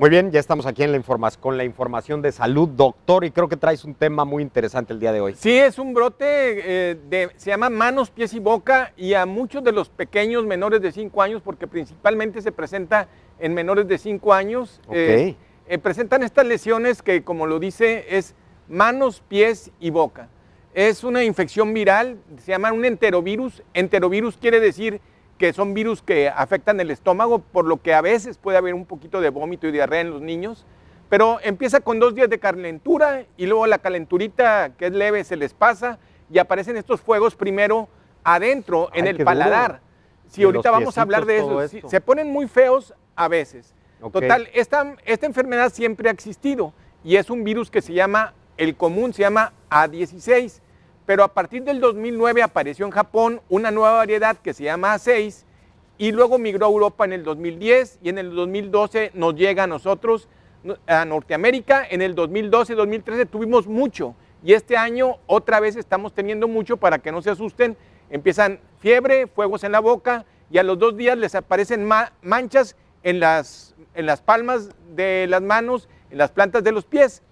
Muy bien, ya estamos aquí en la con la información de salud, doctor, y creo que traes un tema muy interesante el día de hoy. Sí, es un brote, eh, de, se llama manos, pies y boca, y a muchos de los pequeños menores de 5 años, porque principalmente se presenta en menores de 5 años, eh, eh, presentan estas lesiones que, como lo dice, es manos, pies y boca. Es una infección viral, se llama un enterovirus. Enterovirus quiere decir que son virus que afectan el estómago, por lo que a veces puede haber un poquito de vómito y diarrea en los niños. Pero empieza con dos días de calentura y luego la calenturita que es leve se les pasa y aparecen estos fuegos primero adentro, en el paladar. Si ahorita vamos a hablar de eso, se ponen muy feos a veces. Total, esta, esta enfermedad siempre ha existido y es un virus que se llama, el común se llama A16 pero a partir del 2009 apareció en Japón una nueva variedad que se llama A6 y luego migró a Europa en el 2010 y en el 2012 nos llega a nosotros a Norteamérica. En el 2012-2013 tuvimos mucho y este año otra vez estamos teniendo mucho para que no se asusten. Empiezan fiebre, fuegos en la boca y a los dos días les aparecen manchas en las, en las palmas de las manos, en las plantas de los pies.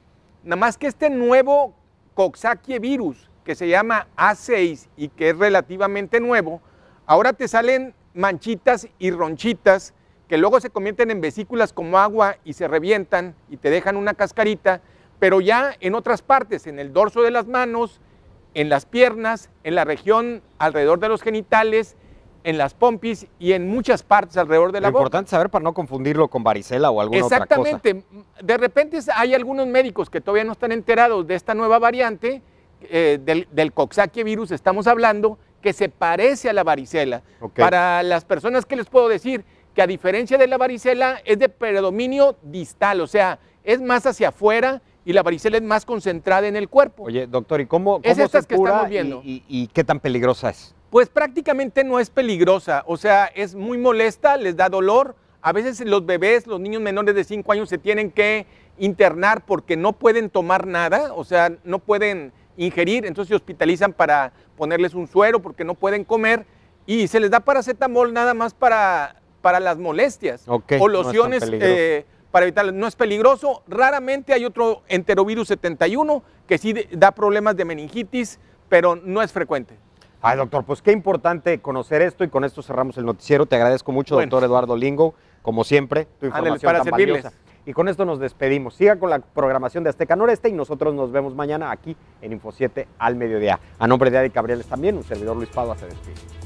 Nada más que este nuevo Coxsackie virus que se llama A6 y que es relativamente nuevo, ahora te salen manchitas y ronchitas que luego se convierten en vesículas como agua y se revientan y te dejan una cascarita, pero ya en otras partes, en el dorso de las manos, en las piernas, en la región alrededor de los genitales, en las pompis y en muchas partes alrededor de la Lo boca. Importante saber para no confundirlo con varicela o alguna otra Exactamente. De repente hay algunos médicos que todavía no están enterados de esta nueva variante eh, del, del coxsackie virus estamos hablando, que se parece a la varicela. Para las personas que les puedo decir que a diferencia de la varicela es de predominio distal, o sea, es más hacia afuera y la varicela es más concentrada en el cuerpo. Oye, doctor, ¿y cómo, cómo es se que cura estamos viendo? Y, y, qué tan peligrosa es? Pues prácticamente no es peligrosa, o sea, es muy molesta, les da dolor. A veces los bebés, los niños menores de 5 años se tienen que internar porque no pueden tomar nada, o sea, no pueden ingerir, entonces se hospitalizan para ponerles un suero porque no pueden comer y se les da paracetamol nada más para, para las molestias o lociones eh, para evitarlas. No es peligroso, raramente hay otro enterovirus 71 que sí da problemas de meningitis, pero no es frecuente. Ay, doctor, pues qué importante conocer esto y con esto cerramos el noticiero. Te agradezco mucho, doctor Eduardo Lingo, como siempre, tu información para servirles. Y con esto nos despedimos. Siga con la programación de Azteca Noreste y nosotros nos vemos mañana aquí en Info 7 al mediodía. A nombre de Adi Cabriles también, un servidor Luis Padua se despide.